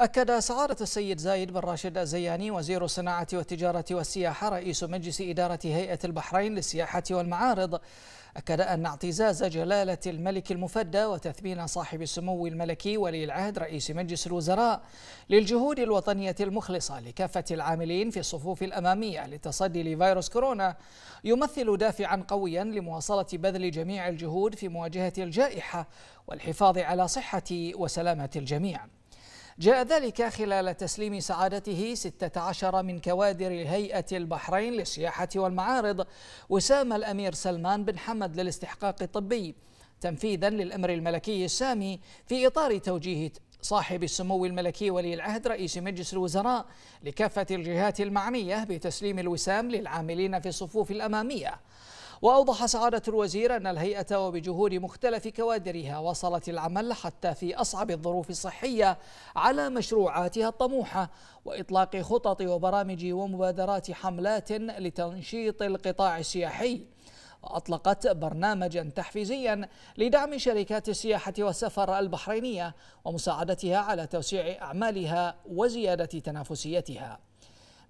أكد سعادة السيد زايد بن راشد الزياني وزير الصناعة والتجارة والسياحة رئيس مجلس إدارة هيئة البحرين للسياحة والمعارض أكد أن اعتزاز جلالة الملك المفدى وتثمين صاحب السمو الملكي ولي العهد رئيس مجلس الوزراء للجهود الوطنية المخلصة لكافة العاملين في الصفوف الأمامية للتصدي لفيروس كورونا يمثل دافعا قويا لمواصلة بذل جميع الجهود في مواجهة الجائحة والحفاظ على صحة وسلامة الجميع جاء ذلك خلال تسليم سعادته 16 من كوادر هيئة البحرين للسياحة والمعارض وسام الأمير سلمان بن حمد للاستحقاق الطبي تنفيذا للأمر الملكي السامي في إطار توجيه صاحب السمو الملكي ولي العهد رئيس مجلس الوزراء لكافة الجهات المعنية بتسليم الوسام للعاملين في الصفوف الأمامية وأوضح سعادة الوزير أن الهيئة وبجهود مختلف كوادرها وصلت العمل حتى في أصعب الظروف الصحية على مشروعاتها الطموحة وإطلاق خطط وبرامج ومبادرات حملات لتنشيط القطاع السياحي وأطلقت برنامجا تحفيزيا لدعم شركات السياحة والسفر البحرينية ومساعدتها على توسيع أعمالها وزيادة تنافسيتها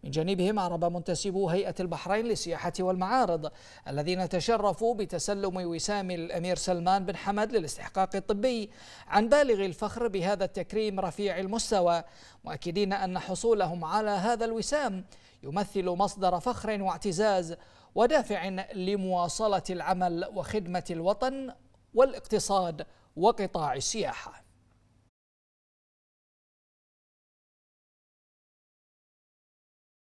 من جانبهم عرب منتسبو هيئة البحرين للسياحة والمعارض الذين تشرفوا بتسلم وسام الأمير سلمان بن حمد للاستحقاق الطبي عن بالغ الفخر بهذا التكريم رفيع المستوى مؤكدين أن حصولهم على هذا الوسام يمثل مصدر فخر واعتزاز ودافع لمواصلة العمل وخدمة الوطن والاقتصاد وقطاع السياحه